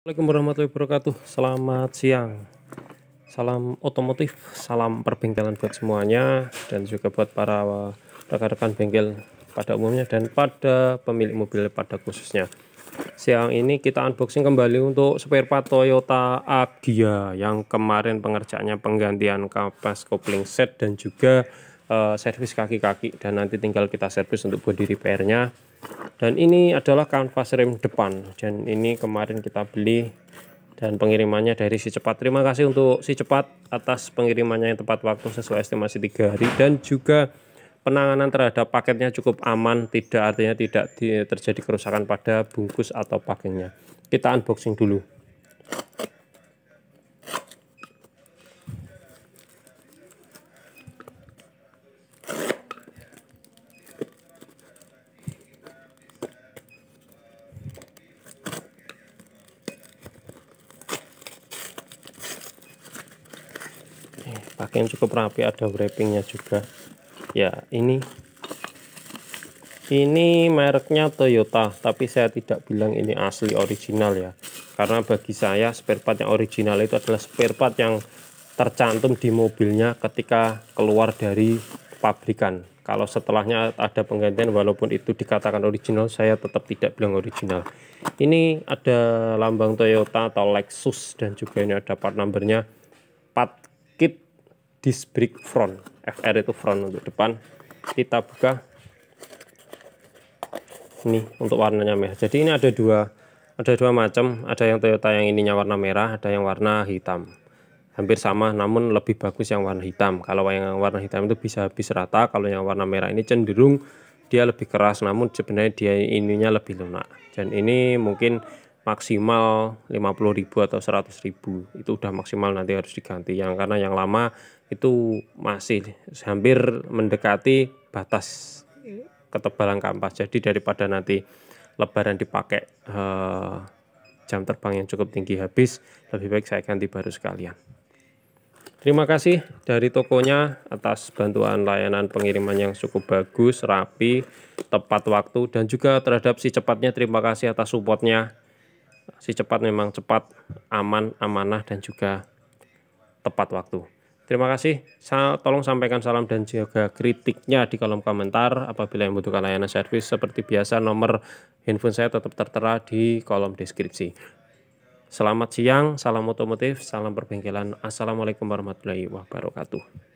Assalamualaikum warahmatullahi wabarakatuh Selamat siang Salam otomotif Salam perbengkelan buat semuanya Dan juga buat para rekan-rekan bengkel pada umumnya Dan pada pemilik mobil pada khususnya Siang ini kita unboxing kembali untuk spare part Toyota Agya Yang kemarin pengerjaannya penggantian kapas kopling set dan juga uh, servis kaki-kaki dan nanti tinggal kita servis untuk body repairnya dan ini adalah kanvas rem depan dan ini kemarin kita beli dan pengirimannya dari si cepat terima kasih untuk si cepat atas pengirimannya yang tepat waktu sesuai estimasi tiga hari dan juga penanganan terhadap paketnya cukup aman, tidak artinya tidak terjadi kerusakan pada bungkus atau pakainya. Kita unboxing dulu. pakaian cukup rapi ada wrappingnya juga ya ini ini mereknya Toyota tapi saya tidak bilang ini asli original ya karena bagi saya spare part yang original itu adalah spare part yang tercantum di mobilnya ketika keluar dari pabrikan kalau setelahnya ada penggantian walaupun itu dikatakan original saya tetap tidak bilang original ini ada lambang Toyota atau Lexus dan juga ini ada part numbernya 4 disc brake front FR itu front untuk depan kita buka ini untuk warnanya merah jadi ini ada dua ada dua macam ada yang Toyota yang ininya warna merah ada yang warna hitam hampir sama namun lebih bagus yang warna hitam kalau yang warna hitam itu bisa habis rata kalau yang warna merah ini cenderung dia lebih keras namun sebenarnya dia ininya lebih lunak dan ini mungkin maksimal 50.000 atau 100.000 itu udah maksimal nanti harus diganti yang karena yang lama itu masih hampir mendekati batas ketebalan kampas jadi daripada nanti lebaran dipakai eh, jam terbang yang cukup tinggi habis lebih baik saya ganti baru sekalian terima kasih dari tokonya atas bantuan layanan pengiriman yang cukup bagus rapi tepat waktu dan juga terhadap si cepatnya terima kasih atas supportnya si cepat memang cepat, aman, amanah, dan juga tepat waktu. Terima kasih. tolong sampaikan salam dan jaga kritiknya di kolom komentar. Apabila yang membutuhkan layanan servis seperti biasa, nomor handphone saya tetap tertera di kolom deskripsi. Selamat siang, salam otomotif, salam perbengkelan. Assalamualaikum warahmatullahi wabarakatuh.